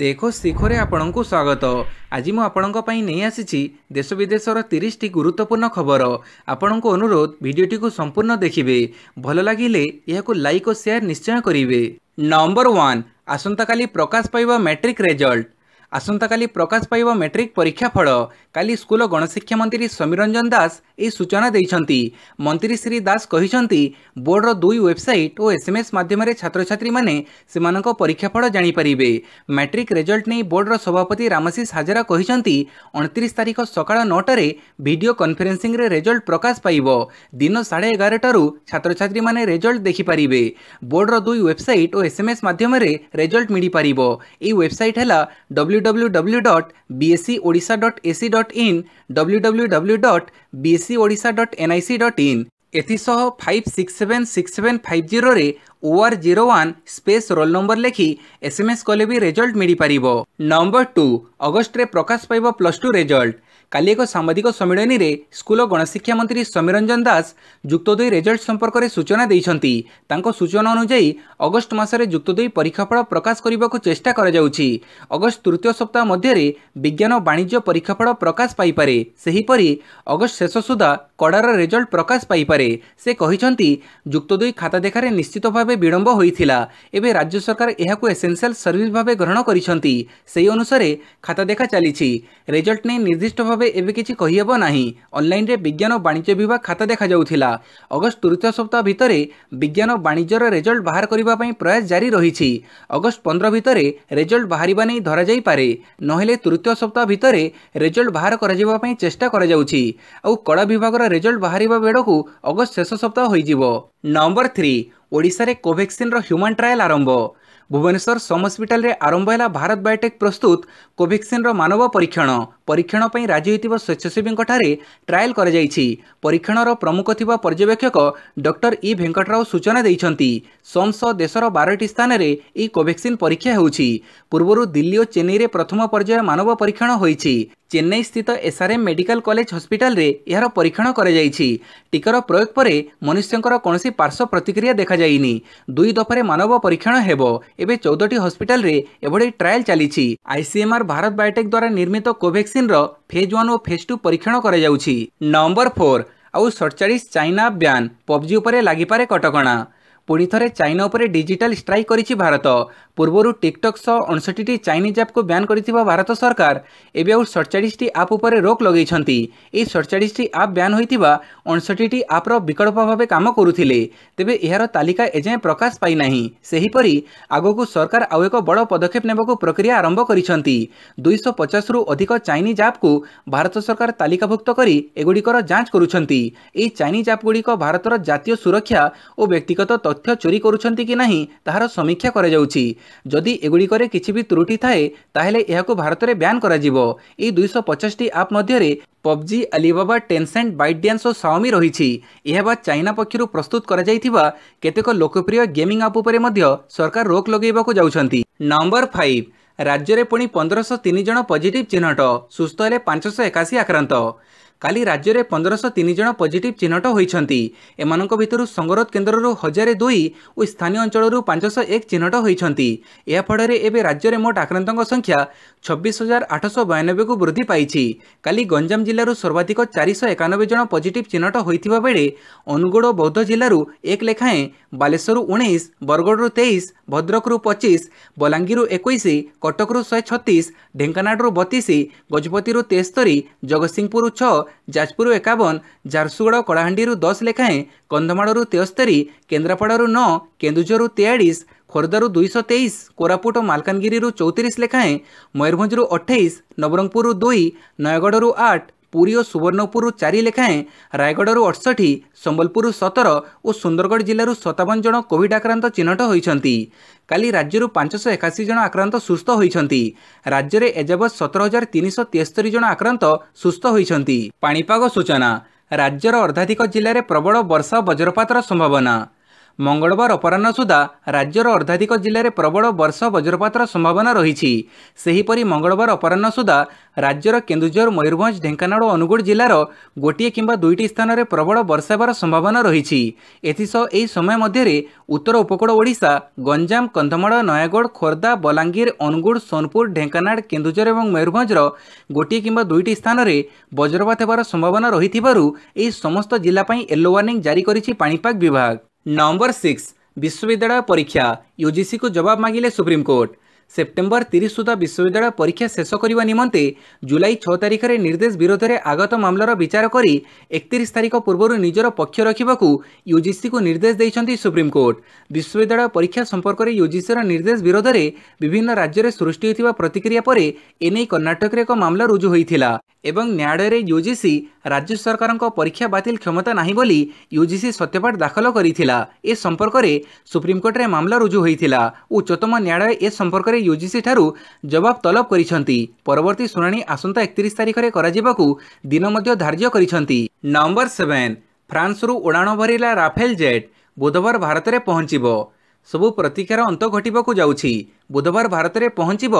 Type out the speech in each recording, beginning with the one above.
ଦେଖୋ ଶିଖରେ ଆପଣଙ୍କୁ ସ୍ୱାଗତ ଆଜି ମୁଁ ଆପଣଙ୍କ ପାଇଁ ନେଇ ଆସିଛି ଦେଶ ବିଦେଶର ତିରିଶଟି ଗୁରୁତ୍ୱପୂର୍ଣ୍ଣ ଖବର ଆପଣଙ୍କ ଅନୁରୋଧ ଭିଡ଼ିଓଟିକୁ ସମ୍ପୂର୍ଣ୍ଣ ଦେଖିବେ ଭଲ ଲାଗିଲେ ଏହାକୁ ଲାଇକ୍ ଓ ସେୟାର ନିଶ୍ଚୟ କରିବେ ନମ୍ବର ୱାନ୍ ଆସନ୍ତାକାଲି ପ୍ରକାଶ ପାଇବ ମ୍ୟାଟ୍ରିକ୍ ରେଜଲ୍ଟ आसंका प्रकाश पाइब मेट्रिक परीक्षा फल का स्कूल गणशिक्षा मंत्री समीर रंजन दास सूचना देखते मंत्री श्री दास बोर्ड दुई वेबसाइट और एसएमएस मध्यम छात्र छात्री मैंने परीक्षा फल जापर मैट्रिक रेजल्ट नहीं बोर्ड सभापति रामशीष हाजरा कहते अणतीस तारीख सका नौटे भिडियो कन्फरेन्सींग रेजल्ट प्रकाश पाइब दिन साढ़े एगारटू छात्र छात्री मैंने रेजल्ट देखिपर बोर्डर दुई वेबसाइट और एसएमएस मध्यम रेजल्ट मिलपार यह वेबसाइट है डब्ल्यू www.bscodisha.ac.in www.bscodisha.nic.in ଏଥିସହ five six seven six seven five ଜିରୋରେ O R zero one space roll number ଲେଖି ଏସ୍ଏମ୍ଏସ୍ କଲେ ବି ରେଜଲ୍ଟ ମିଳିପାରିବ ନମ୍ବର ଟୁ ଅଗଷ୍ଟରେ ପ୍ରକାଶ ପାଇବ ପ୍ଲସ୍ ଟୁ ରେଜଲ୍ଟ କାଲି ଏକ ସାମ୍ବାଦିକ ସମ୍ମିଳନୀରେ ସ୍କୁଲ ଗଣଶିକ୍ଷା ମନ୍ତ୍ରୀ ସମୀର ରଞ୍ଜନ ଦାସ ଯୁକ୍ତ ଦୁଇ ରେଜଲ୍ଟ ସମ୍ପର୍କରେ ସୂଚନା ଦେଇଛନ୍ତି ତାଙ୍କ ସୂଚନା ଅନୁଯାୟୀ ଅଗଷ୍ଟ ମାସରେ ଯୁକ୍ତ ଦୁଇ ପରୀକ୍ଷାଫଳ ପ୍ରକାଶ କରିବାକୁ ଚେଷ୍ଟା କରାଯାଉଛି ଅଗଷ୍ଟ ତୃତୀୟ ସପ୍ତାହ ମଧ୍ୟରେ ବିଜ୍ଞାନ ବାଣିଜ୍ୟ ପରୀକ୍ଷାଫଳ ପ୍ରକାଶ ପାଇପାରେ ସେହିପରି ଅଗଷ୍ଟ ଶେଷ ସୁଦ୍ଧା কড়ার রেজল্ট প্রকাশ পাইপারে সে কিন্তু যুক্ত দুই খাতা দেখার নিশ্চিত ভাবে বিলম্ব হয়েছিল এবে রাজ্য সরকার এখন এসেনসিয়াল সর্ভিস ভাবে গ্রহণ করেছেন সেই অনুসারে খাতা দেখা চালছে রেজল্ট নিয়ে নির্দিষ্ট ভাবে এবে কিছু কহিহেব না অনলাইনে বিজ্ঞান ও বাণিজ্য বিভাগ খাতা দেখা যাওয়া অগস্ট তৃতীয় সপ্তাহ ভিতরে বিজ্ঞান ও বাণিজ্যর রেজল্ট বাহার করা প্রয়াস জারি রয়েছে অগস্ট পনেরো ভিতরে রেজল্ট বাহার নেই ধরা পারে নহলে তৃতীয় সপ্তাহ ভিতরে রেজল্ট বাহার করা চেষ্টা করা যাচ্ছে আড়া বিভাগের ରେଜଲ୍ଟ ବାହାରିବା ବେଳକୁ ଅଗଷ୍ଟ ଶେଷ ସପ୍ତାହ ହୋଇଯିବ ନମ୍ବର ଥ୍ରୀ ଓଡ଼ିଶାରେ କୋଭ୍ୟାକ୍ସିନ୍ର ହ୍ୟୁମାନ୍ ଟ୍ରାଏଲ୍ ଆରମ୍ଭ ଭୁବନେଶ୍ୱର ସମ ହସ୍ପିଟାଲରେ ଆରମ୍ଭ ହେଲା ଭାରତ ବାୟୋଟେକ୍ ପ୍ରସ୍ତୁତ କୋଭ୍ୟାକ୍ସିନ୍ର ମାନବ ପରୀକ୍ଷଣ ପରୀକ୍ଷଣ ପାଇଁ ରାଜି ହୋଇଥିବା ସ୍ୱେଚ୍ଛାସେବୀଙ୍କଠାରେ ଟ୍ରାଏଲ୍ କରାଯାଇଛି ପରୀକ୍ଷଣର ପ୍ରମୁଖ ଥିବା ପର୍ଯ୍ୟବେକ୍ଷକ ଡକ୍ଟର ଇ ଭେଙ୍କଟରାଓ ସୂଚନା ଦେଇଛନ୍ତି ସମ୍ସ ଦେଶର ବାରଟି ସ୍ଥାନରେ ଏହି କୋଭାକ୍ସିନ୍ ପରୀକ୍ଷା ହେଉଛି ପୂର୍ବରୁ ଦିଲ୍ଲୀ ଓ ଚେନ୍ନାଇରେ ପ୍ରଥମ ପର୍ଯ୍ୟାୟ ମାନବ ପରୀକ୍ଷଣ ହୋଇଛି চেন্নাই স্থিত এসআরএম মেডিকাল কলেজ হসপিটালে এর পরীক্ষণ করা যাই টিকার প্রয়োগ পরে মনুষ্যঙ্কর কৌশি পার্শ্ব প্রতিক্রিয়া দেখা দেখাযাইনি দুই দফার মানব পরীক্ষণ হব এবে চৌদটি হসপিটালে এভাবে ট্রায়াল চালিছি আইসিএমআর ভারত বায়োটেক দ্বারা নির্মিত কোভ্যাক্সিন্র ফেজ ওয়ান ও ফেজ টু পরীক্ষণ করা যাଉଛି নম্বর ফোর আউ সড়চাশ চাইনা ব্যান পবজি উপরে লাগিপারে কটকণা ପୁଣିଥରେ ଚାଇନା ଉପରେ ଡିଜିଟାଲ ଷ୍ଟ୍ରାଇକ୍ କରିଛି ଭାରତ ପୂର୍ବରୁ ଟିକ୍ଟକ୍ ସହ ଅଣଷଠିଟି ଚାଇନିଜ୍ ଆପ୍କୁ ବ୍ୟାନ୍ କରିଥିବା ଭାରତ ସରକାର ଏବେ ଆଉ ସଡ଼ଚାଳିଶଟି ଆପ୍ ଉପରେ ରୋକ୍ ଲଗାଇଛନ୍ତି ଏହି ସଡ଼ଚାଳିଶଟି ଆପ୍ ବ୍ୟାନ୍ ହୋଇଥିବା ଅଣଷଠିଟି ଆପ୍ର ବିକଳ୍ପ ଭାବେ କାମ କରୁଥିଲେ ତେବେ ଏହାର ତାଲିକା ଏଯାଏଁ ପ୍ରକାଶ ପାଇନାହିଁ ସେହିପରି ଆଗକୁ ସରକାର ଆଉ ଏକ ବଡ଼ ପଦକ୍ଷେପ ନେବାକୁ ପ୍ରକ୍ରିୟା ଆରମ୍ଭ କରିଛନ୍ତି ଦୁଇଶହ ପଚାଶରୁ ଅଧିକ ଚାଇନିଜ୍ ଆପ୍କୁ ଭାରତ ସରକାର ତାଲିକାଭୁକ୍ତ କରି ଏଗୁଡ଼ିକର ଯାଞ୍ଚ କରୁଛନ୍ତି ଏହି ଚାଇନିଜ୍ ଆପ୍ଗୁଡ଼ିକ ଭାରତର ଜାତୀୟ ସୁରକ୍ଷା ଓ ବ୍ୟକ୍ତିଗତ তথ্য চোরি করুଛନ୍ତି কি ନାହିଁ ତାହାର ସମୀକ୍ଷା କରାଯାଉଛି ଯଦି ଏଗୁଡ଼ିକରେ କିଛି ବି ତ୍ରୁଟି ଥାଏ ତାହେଲେ ଏହାକୁ ଭାରତରେ ବ୍ୟାନ୍ କରାଯିବ ଏହି ଦୁଇଶହ ପଚାଶଟି ଆପ୍ ମଧ୍ୟରେ PUBG Alibaba Tencent ByteDance ଓ ସାଓମି ରହିଛି ଏହା ବାଦ୍ ଚାଇନା ପକ୍ଷରୁ ପ୍ରସ୍ତୁତ କରାଯାଇଥିବା କେତେକ ଲୋକପ୍ରିୟ ଗେମିଂ ଆପ୍ ଉପରେ ମଧ୍ୟ ସରକାର ରୋକ ଲଗାଇବାକୁ ଯାଉଛନ୍ତି ନମ୍ବର ଫାଇଭ ରାଜ୍ୟରେ ପୁଣି ପନ୍ଦରଶହ ତିନି ଜଣ ପଜିଟିଭ୍ ଚିହ୍ନଟ ସୁସ୍ଥ ହେଲେ ପାଞ୍ଚଶହ ଏକାଅଶୀ ଆକ୍ରାନ୍ତ କାଲି ରାଜ୍ୟରେ ପନ୍ଦରଶହ ତିନି ଜଣ ପଜିଟିଭ୍ ଚିହ୍ନଟ ହୋଇଛନ୍ତି ଏମାନଙ୍କ ଭିତରୁ ସଙ୍ଗରୋଧ କେନ୍ଦ୍ରରୁ ହଜାରେ ଦୁଇ ଓ ସ୍ଥାନୀୟ ଅଞ୍ଚଳରୁ ପାଞ୍ଚଶହ ଏକ ଚିହ୍ନଟ ହୋଇଛନ୍ତି ଏହା ଫଳରେ ଏବେ ରାଜ୍ୟରେ ମୋଟ ଆକ୍ରାନ୍ତଙ୍କ ସଂଖ୍ୟା ଛବିଶ ହଜାର ଆଠଶହ ବୟାନବେକୁ ବୃଦ୍ଧି ପାଇଛି କାଲି ଗଞ୍ଜାମ ଜିଲ୍ଲାରୁ ସର୍ବାଧିକ ଚାରିଶହ ଏକାନବେ ଜଣ ପଜିଟିଭ୍ ଚିହ୍ନଟ ହୋଇଥିବା ବେଳେ ଅନୁଗୁଳ ଓ ବୌଦ୍ଧ ଜିଲ୍ଲାରୁ ଏକ ଲେଖାଏଁ ବାଲେଶ୍ୱରରୁ ଉଣେଇଶ ବରଗଡ଼ରୁ ତେଇଶ ଭଦ୍ରକରୁ ପଚିଶ ବଲାଙ୍ଗୀରରୁ ଏକୋଇଶ କଟକରୁ ଶହେ ଛତିଶ ଢେଙ୍କାନାଳରୁ ବତିଶ ଗଜପତିରୁ ତେସ୍ତରୀ ଜଗତସିଂହପୁରରୁ ଛଅ ଯାଜପୁରରୁ ଏକାବନ ଝାରସୁଗୁଡ଼ା କଳାହାଣ୍ଡିରୁ ଦଶ ଲେଖାଏଁ କନ୍ଧମାଳରୁ ତେସ୍ତରୀ କେନ୍ଦ୍ରାପଡ଼ାରୁ ନଅ କେନ୍ଦୁଝରରୁ ତେୟାଳିଶ ଖୋର୍ଦ୍ଧାରୁ ଦୁଇଶହ ତେଇଶ କୋରାପୁଟ ମାଲକାନଗିରିରୁ ଚଉତିରିଶ ଲେଖାଏଁ ମୟୂରଭଞ୍ଜରୁ ଅଠେଇଶ ନବରଙ୍ଗପୁରରୁ ଦୁଇ ନୟାଗଡ଼ରୁ ଆଠ ପୁରୀ ଓ ସୁବର୍ଣ୍ଣପୁରରୁ ଚାରି ଲେଖାଏଁ ରାୟଗଡ଼ରୁ ଅଠଷଠି ସମ୍ବଲପୁରରୁ ସତର ଓ ସୁନ୍ଦରଗଡ଼ ଜିଲ୍ଲାରୁ ସତାବନ ଜଣ କୋଭିଡ୍ ଆକ୍ରାନ୍ତ ଚିହ୍ନଟ ହୋଇଛନ୍ତି କାଲି ରାଜ୍ୟରୁ ପାଞ୍ଚଶହ ଏକାଅଶୀ ଜଣ ଆକ୍ରାନ୍ତ ସୁସ୍ଥ ହୋଇଛନ୍ତି ରାଜ୍ୟରେ ଏଯାବତ୍ ସତର ହଜାର ତିନିଶହ ତେସ୍ତରୀ ଜଣ ଆକ୍ରାନ୍ତ ସୁସ୍ଥ ହୋଇଛନ୍ତି ପାଣିପାଗ ସୂଚନା ରାଜ୍ୟର ଅର୍ଦ୍ଧାଧିକ ଜିଲ୍ଲାରେ ପ୍ରବଳ ବର୍ଷା ବଜ୍ରପାତର ସମ୍ଭାବନା ମଙ୍ଗଳବାର ଅପରାହ୍ନ ସୁଦ୍ଧା ରାଜ୍ୟର ଅର୍ଦ୍ଧାଧିକ ଜିଲ୍ଲାରେ ପ୍ରବଳ ବର୍ଷା ବଜ୍ରପାତର ସମ୍ଭାବନା ରହିଛି ସେହିପରି ମଙ୍ଗଳବାର ଅପରାହ୍ନ ସୁଦ୍ଧା ରାଜ୍ୟର କେନ୍ଦୁଝର ମୟୂରଭଞ୍ଜ ଢେଙ୍କାନାଳ ଓ ଅନୁଗୁଳ ଜିଲ୍ଲାର ଗୋଟିଏ କିମ୍ବା ଦୁଇଟି ସ୍ଥାନରେ ପ୍ରବଳ ବର୍ଷା ହେବାର ସମ୍ଭାବନା ରହିଛି ଏଥିସହ ଏହି ସମୟ ମଧ୍ୟରେ ଉତ୍ତର ଉପକୂଳ ଓଡ଼ିଶା ଗଞ୍ଜାମ କନ୍ଧମାଳ ନୟାଗଡ଼ ଖୋର୍ଦ୍ଧା ବଲାଙ୍ଗୀର ଅନୁଗୁଳ ସୋନପୁର ଢେଙ୍କାନାଳ କେନ୍ଦୁଝର ଏବଂ ମୟୂରଭଞ୍ଜର ଗୋଟିଏ କିମ୍ବା ଦୁଇଟି ସ୍ଥାନରେ ବଜ୍ରପାତ ହେବାର ସମ୍ଭାବନା ରହିଥିବାରୁ ଏହି ସମସ୍ତ ଜିଲ୍ଲା ପାଇଁ ୟେଲୋ ୱାର୍ଣ୍ଣିଂ ଜାରି କରିଛି ପାଣିପାଗ ବିଭାଗ नवंबर सिक्स विश्वविद्यालय परीक्षा यूजीसी को जवाब मांगी सुप्रीमकोर्ट সেপ্টেম্বর তিরিশ সুদ্ধা বিশ্ববিদ্যালয় পরীক্ষা শেষ করা নিমন্তে জুলাই ছ তারিখের নির্দেশ বিরোধে আগত মামলার বিচার করে একত্রিশ তারিখ পূর্বর নিজের পক্ষ রাখা ইউজিসি কু নির্দেশ দিয়েছেন সুপ্রিমকোর্ট বিশ্ববিদ্যালয় পরীক্ষা সম্পর্কের ইউজিসির নির্দেশ বিরোধে বিভিন্ন রাজ্যের সৃষ্টি হয়ে প্রতিক্রিয়া পরে এনে কর্ণাটকের এক মামলা রুজু হয়েছিল এবং ন্যায়ালয়ের ইউজিসি রাজ্য সরকার পরীক্ষা বাতিল ক্ষমতা না বলে ইউজিসি সত্যপাঠ দাখল করে এ সম্পর্কের সুপ্রিমকোর্টের মামলা রুজু হয়েছিল উচ্চতম ন্যায়ালয় এ সম্পর্কের ୟୁଜିସିଠାରୁ ଜବାବ ତଲବ କରିଛନ୍ତି ପରବର୍ତ୍ତୀ ଶୁଣାଣି ଆସନ୍ତା ଏକତିରିଶ ତାରିଖରେ କରାଯିବାକୁ ଦିନ ମଧ୍ୟ ଧାର୍ଯ୍ୟ କରିଛନ୍ତି ନମ୍ବର ସେଭେନ୍ ଫ୍ରାନ୍ସରୁ ଉଡ଼ାଣ ଭରିଲା ରାଫେଲ ଜେଟ୍ ବୁଧବାର ଭାରତରେ ପହଞ୍ଚିବ ସବୁ ପ୍ରତିକ୍ଷାର ଅନ୍ତ ଘଟିବାକୁ ଯାଉଛି ବୁଧବାର ଭାରତରେ ପହଞ୍ଚିବ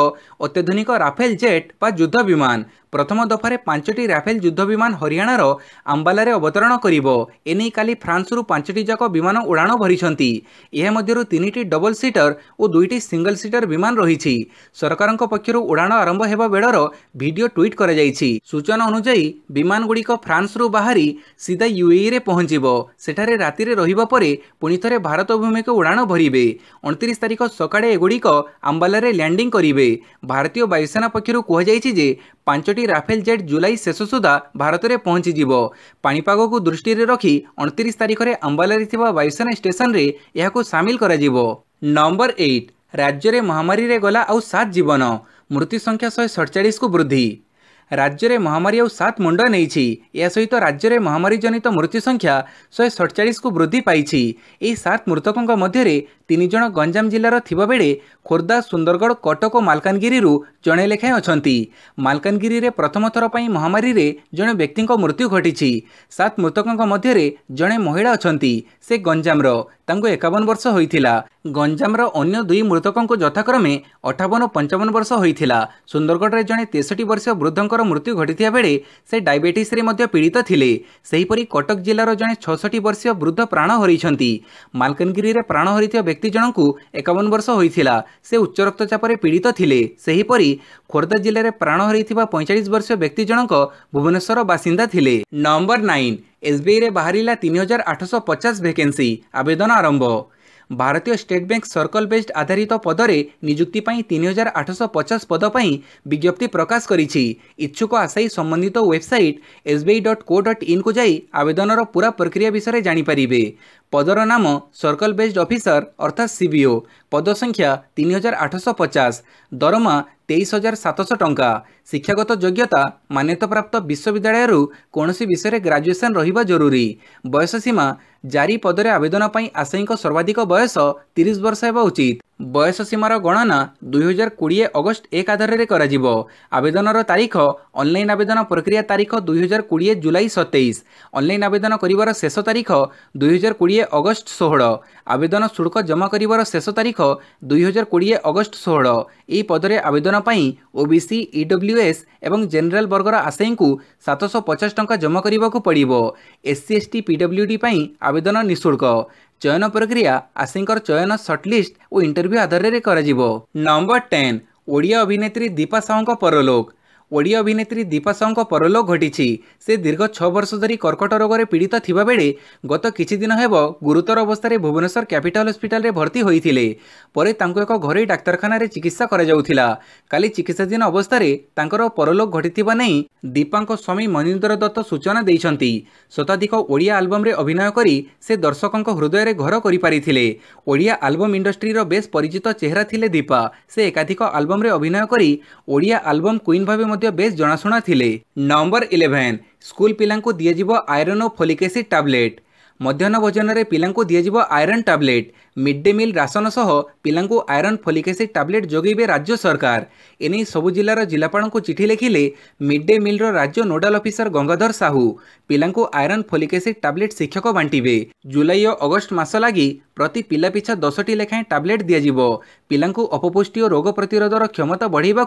ଅତ୍ୟାଧୁନିକ ରାଫେଲ ଜେଟ୍ ବା ଯୁଦ୍ଧ ବିମାନ ପ୍ରଥମ ଦଫାରେ ପାଞ୍ଚଟି ରାଫେଲ ଯୁଦ୍ଧ ବିମାନ ହରିୟାଣାର ଆମ୍ବାଲାରେ ଅବତରଣ କରିବ ଏନେଇ କାଲି ଫ୍ରାନ୍ସରୁ ପାଞ୍ଚଟି ଯାକ ବିମାନ ଉଡ଼ାଣ ଭରିଛନ୍ତି ଏହା ମଧ୍ୟରୁ ତିନିଟି ଡବଲ ସିଟର ଓ ଦୁଇଟି ସିଙ୍ଗଲ ସିଟର ବିମାନ ରହିଛି ସରକାରଙ୍କ ପକ୍ଷରୁ ଉଡ଼ାଣ ଆରମ୍ଭ ହେବା ବେଳର ଭିଡ଼ିଓ ଟ୍ୱିଟ୍ କରାଯାଇଛି ସୂଚନା ଅନୁଯାୟୀ ବିମାନଗୁଡ଼ିକ ଫ୍ରାନ୍ସରୁ ବାହାରି ସିଧା ୟୁଏଇରେ ପହଞ୍ଚିବ ସେଠାରେ ରାତିରେ ରହିବା ପରେ ପୁଣି ଥରେ ଭାରତ ଭୂମିକୁ ଉଡ଼ାଣ ଭରିବେ ଅଣତିରିଶ ତାରିଖ ସକାଳେ ଏଗୁଡ଼ିକ ଆମ୍ବାଲାରେ ଲ୍ୟାଣ୍ଡିଂ କରିବେ ଭାରତୀୟ ବାୟୁସେନା ପକ୍ଷରୁ କୁହାଯାଇଛି ଯେ ପାଞ୍ଚଟି ରାଫେଲ ଜେଟ୍ ଜୁଲାଇ ଶେଷ ସୁଦ୍ଧା ଭାରତରେ ପହଞ୍ଚିଯିବ ପାଣିପାଗକୁ ଦୃଷ୍ଟିରେ ରଖି ଅଣତିରିଶ ତାରିଖରେ ଆମ୍ବାଲାରେ ଥିବା ବାୟୁସେନା ଷ୍ଟେସନରେ ଏହାକୁ ସାମିଲ କରାଯିବ ନମ୍ବର ଏଇଟ୍ ରାଜ୍ୟରେ ମହାମାରୀରେ ଗଲା ଆଉ ସାତ ଜୀବନ ମୃତ୍ୟୁ ସଂଖ୍ୟା ଶହେ ସଡ଼ଚାଳିଶକୁ ବୃଦ୍ଧି ରାଜ୍ୟରେ ମହାମାରୀ ଆଉ ସାତ ମୁଣ୍ଡ ନେଇଛି ଏହା ସହିତ ରାଜ୍ୟରେ ମହାମାରୀ ଜନିତ ମୃତ୍ୟୁ ସଂଖ୍ୟା ଶହେ ସଡ଼ଚାଳିଶକୁ ବୃଦ୍ଧି ପାଇଛି ଏହି ସାତ ମୃତକଙ୍କ ମଧ୍ୟରେ ତିନି ଜଣ ଗଞ୍ଜାମ ଜିଲ୍ଲାର ଥିବାବେଳେ ଖୋର୍ଦ୍ଧା ସୁନ୍ଦରଗଡ଼ କଟକ ଓ ମାଲକାନଗିରିରୁ ଜଣେ ଲେଖାଏଁ ଅଛନ୍ତି ମାଲକାନଗିରିରେ ପ୍ରଥମଥର ପାଇଁ ମହାମାରୀରେ ଜଣେ ବ୍ୟକ୍ତିଙ୍କ ମୃତ୍ୟୁ ଘଟିଛି ସାତ ମୃତକଙ୍କ ମଧ୍ୟରେ ଜଣେ ମହିଳା ଅଛନ୍ତି ସେ ଗଞ୍ଜାମର ତାଙ୍କୁ ଏକାବନ ବର୍ଷ ହୋଇଥିଲା ଗଞ୍ଜାମର ଅନ୍ୟ ଦୁଇ ମୃତକଙ୍କୁ ଯଥାକ୍ରମେ ଅଠାବନ ଓ ପଞ୍ଚାବନ ବର୍ଷ ହୋଇଥିଲା ସୁନ୍ଦରଗଡ଼ରେ ଜଣେ ତେଷଠି ବର୍ଷୀୟ ବୃଦ୍ଧଙ୍କର ମୃତ୍ୟୁ ଘଟିଥିବା ବେଳେ ସେ ଡାଇବେଟିସ୍ରେ ମଧ୍ୟ ପୀଡ଼ିତ ଥିଲେ ସେହିପରି କଟକ ଜିଲ୍ଲାର ଜଣେ ଛଅଷଠି ବର୍ଷୀୟ ବୃଦ୍ଧ ପ୍ରାଣ ହରିଛନ୍ତି ମାଲକାନଗିରିରେ ପ୍ରାଣ ହରିଥିବା ବ୍ୟକ୍ତି ଜଣଙ୍କୁ ଏକାବନ ବର୍ଷ ହୋଇଥିଲା ସେ ଉଚ୍ଚ ରକ୍ତଚାପରେ ପୀଡ଼ିତ ଥିଲେ ସେହିପରି ଖୋର୍ଦ୍ଧା ଜିଲ୍ଲାରେ ପ୍ରାଣ ହରାଇଥିବା ପଇଁଚାଳିଶ ବର୍ଷୀୟ ବ୍ୟକ୍ତି ଜଣଙ୍କ ଭୁବନେଶ୍ୱର ବାସିନ୍ଦା ଥିଲେ ନମ୍ବର ନାଇନ୍ ଏସ୍ବିଆଇରେ ବାହାରିଲା ତିନି ହଜାର ଆଠଶହ ପଚାଶ ଭେକେନ୍ସି ଆବେଦନ ଆରମ୍ଭ ଭାରତୀୟ ଷ୍ଟେଟ୍ ବ୍ୟାଙ୍କ ସର୍କଲ୍ ବେସ୍ଡ ଆଧାରିତ ପଦରେ ନିଯୁକ୍ତି ପାଇଁ ତିନି ହଜାର ଆଠଶହ ପଚାଶ ପଦ ପାଇଁ ବିଜ୍ଞପ୍ତି ପ୍ରକାଶ କରିଛି ଇଚ୍ଛୁକ ଆଶାୟୀ ସମ୍ବନ୍ଧିତ website SBI dot co dot ଇନ୍କୁ ଯାଇ ଆବେଦନର ପୂରା ପ୍ରକ୍ରିୟା ବିଷୟରେ ଜାଣିପାରିବେ ପଦର ନାମ ସର୍କଲ୍ ବେସ୍ଡ ଅଫିସର ଅର୍ଥାତ୍ ସିବିଓ ପଦ ସଂଖ୍ୟା ତିନି ହଜାର ଆଠଶହ ପଚାଶ ଦରମା ତେଇଶ ହଜାର ସାତଶହ ଟଙ୍କା ଶିକ୍ଷାଗତ ଯୋଗ୍ୟତା ମାନ୍ୟତାପ୍ରାପ୍ତ ବିଶ୍ୱବିଦ୍ୟାଳୟରୁ କୌଣସି ବିଷୟରେ ଗ୍ରାଜୁଏସନ୍ ରହିବା ଜରୁରୀ ବୟସ ସୀମା জারি পদরে আবেদন পাই আশায়ীঙ্ সর্বাধিক বয়স তিরিশ বর্ষ হওয়া উচিত বয়স সীমার গণনা দুই হাজার কোড়িয়ে অগস্ট এক আধারে করা যাব আবেদনের তারিখ অনলাইন আবেদন প্রক্রিয়া তারিখ দুই হাজার কোড়িয়ে জুলাই সতেইশ অনলাইন আবেদন করবার শেষ তারিখ দুই হাজার কোড়িয়ে অগস্ট ষোহল আবেদন শুল্ক জমা করবার শেষ তারিখ দুই হাজার কোড়িয়ে অগস্ট ষোহল এই পদরে আবেদন পাই ওবিসি ইডব্লুএস এবং জেনেল বর্গর আশায়ীঙ্ সাতশো পচাশ টঙ্কা জমা করা পড়ব এসসি এসটি পিডব্লুডি পাই ଆବେଦନ ନିଃଶୁଳ୍କ ଚୟନ ପ୍ରକ୍ରିୟା ଆସିଙ୍କର ଚୟନ ସର୍ଟଲିଷ୍ଟ ଓ ଇଣ୍ଟରଭ୍ୟୁ ଆଧାରରେ କରାଯିବ ନମ୍ବର ଟେନ୍ ଓଡ଼ିଆ ଅଭିନେତ୍ରୀ ଦୀପା ସାହୁଙ୍କ ପରଲୋକ ଓଡ଼ିଆ ଅଭିନେତ୍ରୀ ଦୀପା ସାହୁଙ୍କ ପରଲୋକ ଘଟିଛି ସେ ଦୀର୍ଘ ଛଅ ବର୍ଷ ଧରି କର୍କଟ ରୋଗରେ ପୀଡ଼ିତ ଥିବାବେଳେ ଗତ କିଛିଦିନ ହେବ ଗୁରୁତର ଅବସ୍ଥାରେ ଭୁବନେଶ୍ୱର କ୍ୟାପିଟାଲ ହସ୍ପିଟାଲରେ ଭର୍ତ୍ତି ହୋଇଥିଲେ ପରେ ତାଙ୍କୁ ଏକ ଘରୋଇ ଡାକ୍ତରଖାନାରେ ଚିକିତ୍ସା କରାଯାଉଥିଲା କାଲି ଚିକିତ୍ସାଧୀନ ଅବସ୍ଥାରେ ତାଙ୍କର ପରଲୋକ ଘଟିଥିବା ନେଇ ଦୀପାଙ୍କ ସ୍ୱାମୀ ମନିନ୍ଦ୍ର ଦତ୍ତ ସୂଚନା ଦେଇଛନ୍ତି ଶତାଧିକ ଓଡ଼ିଆ ଆଲବମ୍ରେ ଅଭିନୟ କରି ସେ ଦର୍ଶକଙ୍କ ହୃଦୟରେ ଘର କରିପାରିଥିଲେ ଓଡ଼ିଆ ଆଲବମ୍ ଇଣ୍ଡଷ୍ଟ୍ରିର ବେଶ୍ ପରିଚିତ ଚେହେରା ଥିଲେ ଦୀପା ସେ ଏକାଧିକ ଆଲବମ୍ରେ ଅଭିନୟ କରି ଓଡ଼ିଆ ଆଲବମ୍ କୁଇନ୍ ଭାବେ ମଧ୍ୟ बे जनाशुना नंबर इलेवेन स्कूल पिला दिज्व आईरन और फोलिकेसीड टैबलेट मध्यान भोजन में पिला दिज्व iron tablet mid day meal ration सह पा आयरन फोलिक एसिड टैबलेट जोगे राज्य सरकार एने सब जिलार जिलापा चिठी लिखिले मिड डे मिल्र राज्य नोडाल अफिसर गंगाधर साहू पिला आयरन फोलिक एसिड टैबलेट शिक्षक बांटे जुलाई और अगस्ट मस लग प्रति पिला पिछा दस टी लेखाएं टैबलेट दिज्व पिला अपपुष्टि और रोग प्रतिरोधर क्षमता बढ़ेवा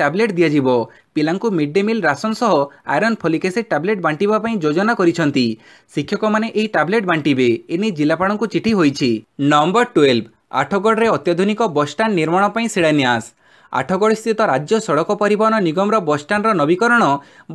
टैबलेट दिज्व पिला मिड डे मिल राशन सह आयरन फोलिक एसिड टैबलेट बांटापी योजना कर शिक्षक मैंने टैबलेट बांटे एने जिलापा चिठी हो ନମ୍ବର ଟୁଏଲ୍ଭ ଆଠଗଡ଼ରେ ଅତ୍ୟାଧୁନିକ ବସ୍ଷ୍ଟାଣ୍ଡ ନିର୍ମାଣ ପାଇଁ ଶିଳାନ୍ୟାସ ଆଠଗଡ଼ସ୍ଥିତ ରାଜ୍ୟ ସଡ଼କ ପରିବହନ ନିଗମର ବସ୍ଷ୍ଟାଣ୍ଡର ନବୀକରଣ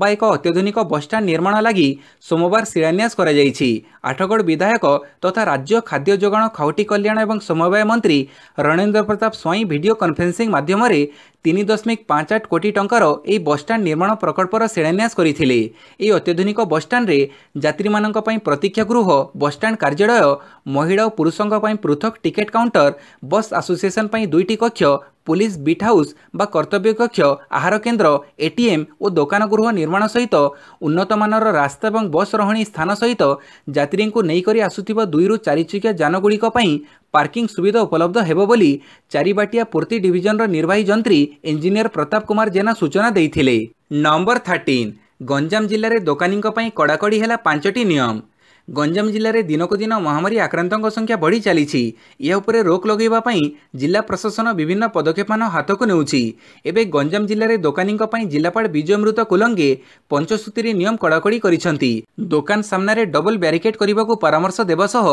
ବା ଏକ ଅତ୍ୟାଧୁନିକ ବସ୍ଷ୍ଟାଣ୍ଡ ନିର୍ମାଣ ଲାଗି ସୋମବାର ଶିଳାନ୍ୟାସ କରାଯାଇଛି ଆଠଗଡ଼ ବିଧାୟକ ତଥା ରାଜ୍ୟ ଖାଦ୍ୟ ଯୋଗାଣ ଖାଉଟି କଲ୍ୟାଣ ଏବଂ ସମବାୟ ମନ୍ତ୍ରୀ ରଣେନ୍ଦ୍ର ପ୍ରତାପ ସ୍ୱାଇଁ ଭିଡ଼ିଓ କନଫରେନ୍ସିଂ ମାଧ୍ୟମରେ ତିନି ଦଶମିକ ପାଞ୍ଚ ଆଠ କୋଟି ଟଙ୍କାର ଏହି ବସ୍ଷ୍ଟାଣ୍ଡ ନିର୍ମାଣ ପ୍ରକଳ୍ପର ଶିଳାନ୍ୟାସ କରିଥିଲେ ଏହି ଅତ୍ୟାଧୁନିକ ବସ୍ଷ୍ଟାଣ୍ଡରେ ଯାତ୍ରୀମାନଙ୍କ ପାଇଁ ପ୍ରତୀକ୍ଷା ଗୃହ ବସ୍ଷ୍ଟାଣ୍ଡ କାର୍ଯ୍ୟାଳୟ ମହିଳା ଓ ପୁରୁଷଙ୍କ ପାଇଁ ପୃଥକ ଟିକେଟ୍ କାଉଣ୍ଟର ବସ୍ ଆସୋସିଏସନ୍ ପାଇଁ ଦୁଇଟି କକ୍ଷ পুলিশ বিট হাউস বা কর্তব্যকক্ষ আহার কেন্দ্র এটিএম ও দোকান গৃহ নির্মাণ সহিত উন্নতমানর রাস্তা এবং বস রহণী স্থান সহিত যাত্রীଙ୍କୁ ନେଇକରି ଆସୁଥିବା ଦୁଇରୁ ଚାରିଚକିଆ ଯାନଗୁଡ଼ିକ ପାଇଁ ପାର୍କିଂ ସୁବିଧା ଉପଲବ୍ଧ ହେବ ବୋଲି ଚାରିବାଟିଆ ପୂର୍ତ୍ତି ଡିଭିଜନର ନିର୍ବାହୀ ଯନ୍ତ୍ରୀ ଇଞ୍ଜିନିୟର ପ୍ରତାପ କୁମାର ଜେନା ସୂଚନା ଦେଇଥିଲେ ନମ୍ବର ଥାର୍ଟିନ୍ ଗଞ୍ଜାମ ଜିଲ୍ଲାରେ ଦୋକାନୀଙ୍କ ପାଇଁ କଡ଼ାକଡ଼ି ହେଲା ପାଞ୍ଚଟି ନିୟମ ଗଞ୍ଜାମ ଜିଲ୍ଲାରେ ଦିନକୁ ଦିନ ମହାମାରୀ ଆକ୍ରାନ୍ତଙ୍କ ସଂଖ୍ୟା ବଢ଼ି ଚାଲିଛି ଏହା ଉପରେ ରୋକ ଲଗାଇବା ପାଇଁ ଜିଲ୍ଲା ପ୍ରଶାସନ ବିଭିନ୍ନ ପଦକ୍ଷେପମାନ ହାତକୁ ନେଉଛି ଏବେ ଗଞ୍ଜାମ ଜିଲ୍ଲାରେ ଦୋକାନୀଙ୍କ ପାଇଁ ଜିଲ୍ଲାପାଳ ବିଜୟମୃତ କୁଲଙ୍ଗେ ପଞ୍ଚସ୍ତୁତିରେ ନିୟମ କଡ଼ାକଡ଼ି କରିଛନ୍ତି ଦୋକାନ ସାମ୍ନାରେ ଡବଲ ବ୍ୟାରିକେଡ୍ କରିବାକୁ ପରାମର୍ଶ ଦେବା ସହ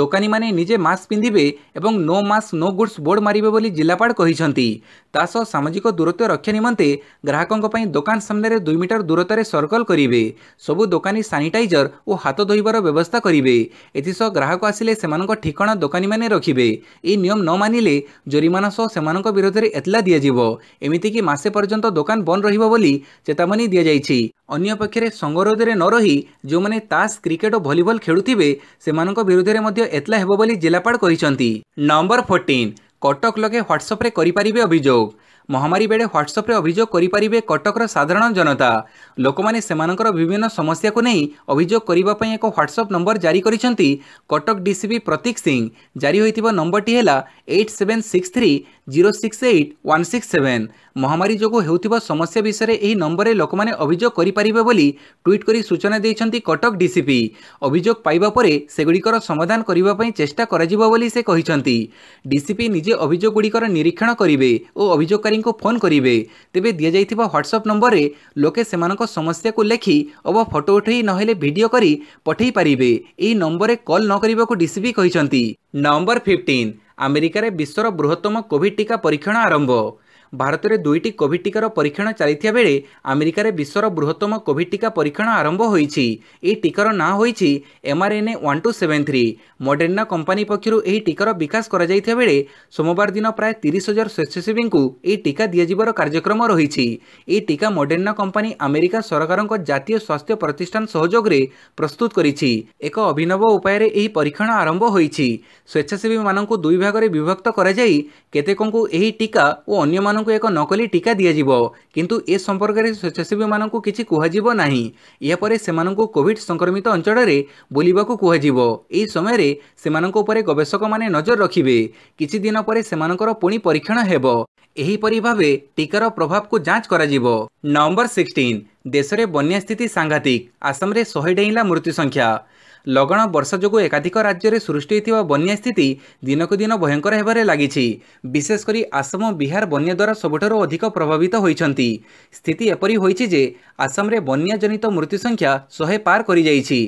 ଦୋକାନୀମାନେ ନିଜେ ମାସ୍କ ପିନ୍ଧିବେ ଏବଂ no mask no goods board ମାରିବେ ବୋଲି ଜିଲ୍ଲାପାଳ କହିଛନ୍ତି ତା ସହ ସାମାଜିକ ଦୂରତ୍ୱ ରକ୍ଷା ନିମନ୍ତେ ଗ୍ରାହକଙ୍କ ପାଇଁ ଦୋକାନ ସାମ୍ନାରେ ଦୁଇ ମିଟର ଦୂରତାରେ ସର୍କଲ୍ କରିବେ ସବୁ ଦୋକାନୀ ସାନିଟାଇଜର ଓ ହାତ ଧୋଇବାର ବ୍ୟବସ୍ଥା ব্যবস্থা করবে এসহ গ্রাহক আসলে সে ঠিকনা দোকানী মানে রাখবে এই নিয়ম ন মানিলে জরিমানা সহ সে বিরোধে এতলা দিয়াযিব এমিতিকি মাসে পর্যন্ত দোকান বন্ধ রহব বলে চেতাবনী দিয়াযাইছি অন্যপক্ষে সঙ্গরোধে ন রহি যে তাস ক্রিকেট ও ভলিবল খেলুবে সে বিরোধে এতলা হব বলে জেলাপাল করেছেন নম্বর ফোর্টিন কটক লোকে হোয়াটসঅ্যাপে করে অভিযোগ ମହାମାରୀ ବେଳେ ହ୍ୱାଟ୍ସଆପ୍ରେ ଅଭିଯୋଗ କରିପାରିବେ କଟକର ସାଧାରଣ ଜନତା ଲୋକମାନେ ସେମାନଙ୍କର ବିଭିନ୍ନ ସମସ୍ୟାକୁ ନେଇ ଅଭିଯୋଗ କରିବା ପାଇଁ ଏକ ହ୍ୱାଟ୍ସଆପ୍ ନମ୍ବର ଜାରି କରିଛନ୍ତି କଟକ ଡିସିପି ପ୍ରତୀକ ସିଂ ଜାରି ହୋଇଥିବା ନମ୍ବରଟି ହେଲା eight seven six three zero six eight one six seven ମହାମାରୀ ଯୋଗୁଁ ହେଉଥିବା ସମସ୍ୟା ବିଷୟରେ ଏହି ନମ୍ବରରେ ଲୋକମାନେ ଅଭିଯୋଗ କରିପାରିବେ ବୋଲି ଟ୍ୱିଟ୍ କରି ସୂଚନା ଦେଇଛନ୍ତି କଟକ ଡିସିପି ଅଭିଯୋଗ ପାଇବା ପରେ ସେଗୁଡ଼ିକର ସମାଧାନ କରିବା ପାଇଁ ଚେଷ୍ଟା କରାଯିବ ବୋଲି ସେ କହିଛନ୍ତି ଡିସିପି ନିଜେ ଅଭିଯୋଗଗୁଡ଼ିକର ନିରୀକ୍ଷଣ କରିବେ ଓ ଅଭିଯୋଗକାରୀ ହିତାଧିକାରୀଙ୍କୁ ଫୋନ୍ କରିବେ ତେବେ ଦିଆଯାଇଥିବା ହ୍ୱାଟ୍ସଆପ୍ ନମ୍ବରରେ ଲୋକେ ସେମାନଙ୍କ ସମସ୍ୟାକୁ ଲେଖି ଅବା ଫଟୋ ଉଠାଇ ନହେଲେ ଭିଡ଼ିଓ କରି ପଠାଇ ପାରିବେ ଏହି ନମ୍ବରରେ କଲ୍ ନ କରିବାକୁ ଡିସିବି କହିଛନ୍ତି ନମ୍ବର ଫିଫ୍ଟିନ୍ ଆମେରିକାରେ ବିଶ୍ୱର ବୃହତ୍ତମ କୋଭିଡ୍ ଟିକା ପରୀକ୍ଷଣ ଆରମ୍ଭ ଭାରତରେ ଦୁଇଟି କୋଭିଡ୍ ଟିକାର ପରୀକ୍ଷଣ ଚାଲିଥିବା ବେଳେ ଆମେରିକାରେ ବିଶ୍ୱର ବୃହତ୍ତମ କୋଭିଡ୍ ଟିକା ପରୀକ୍ଷଣ ଆରମ୍ଭ ହୋଇଛି ଏହି ଟିକାର ନାଁ ହୋଇଛି mRNA one two seven three Moderna company ପକ୍ଷରୁ ଏହି ଟିକାର ବିକାଶ କରାଯାଇଥିବା ବେଳେ ସୋମବାର ଦିନ ପ୍ରାୟ ତିରିଶ ହଜାର ସ୍ୱେଚ୍ଛାସେବୀଙ୍କୁ ଏହି ଟିକା ଦିଆଯିବାର କାର୍ଯ୍ୟକ୍ରମ ରହିଛି ଏହି ଟିକା ମଡେର୍ଣ୍ଣା କମ୍ପାନୀ ଆମେରିକା ସରକାରଙ୍କ ଜାତୀୟ ସ୍ୱାସ୍ଥ୍ୟ ପ୍ରତିଷ୍ଠାନ ସହଯୋଗରେ ପ୍ରସ୍ତୁତ କରିଛି ଏକ ଅଭିନବ ଉପାୟରେ ଏହି ପରୀକ୍ଷଣ ଆରମ୍ଭ ହୋଇଛି ସ୍ୱେଚ୍ଛାସେବୀମାନଙ୍କୁ ଦୁଇ ଭାଗରେ ବିଭକ୍ତ କରାଯାଇ କେତେକଙ୍କୁ ଏହି ଟିକା ଓ ଅନ୍ୟମାନଙ୍କୁ ଏକ ନକଲି ଟିକା ଦିଆଯିବ କିନ୍ତୁ ଏ ସମ୍ପର୍କରେ ସ୍ୱେଚ୍ଛାସେବୀମାନଙ୍କୁ କିଛି କୁହାଯିବ ନାହିଁ ଏହାପରେ ସେମାନଙ୍କୁ କୋଭିଡ୍ ସଂକ୍ରମିତ ଅଞ୍ଚଳରେ ବୁଲିବାକୁ କୁହାଯିବ ଏହି ସମୟରେ ସେମାନଙ୍କ ଉପରେ ଗବେଷକମାନେ ନଜର ରଖିବେ କିଛି ଦିନ ପରେ ସେମାନଙ୍କର ପୁଣି ପରୀକ୍ଷଣ ହେବ ଏହିପରି ଭାବେ ଟିକାର ପ୍ରଭାବକୁ ଯାଞ୍ଚ କରାଯିବ ନଭେମ୍ବର ସିକ୍ସଟିନ୍ ଦେଶରେ ବନ୍ୟା ସ୍ଥିତି ସାଂଘାତିକ ଆସାମରେ ଶହେ ଡେଇଁଲା ମୃତ୍ୟୁ ସଂଖ୍ୟା ଲଗାଣ ବର୍ଷା ଯୋଗୁଁ ଏକାଧିକ ରାଜ୍ୟରେ ସୃଷ୍ଟି ହୋଇଥିବା ବନ୍ୟା ସ୍ଥିତି ଦିନକୁ ଦିନ ଭୟଙ୍କର ହେବାରେ ଲାଗିଛି ବିଶେଷ କରି ଆସାମ ବିହାର ବନ୍ୟା ଦ୍ୱାରା ସବୁଠାରୁ ଅଧିକ ପ୍ରଭାବିତ ହୋଇଛନ୍ତି ସ୍ଥିତି ଏପରି ହୋଇଛି ଯେ ଆସାମରେ ବନ୍ୟାଜନିତ ମୃତ୍ୟୁ ସଂଖ୍ୟା ଶହେ ପାର କରିଯାଇଛି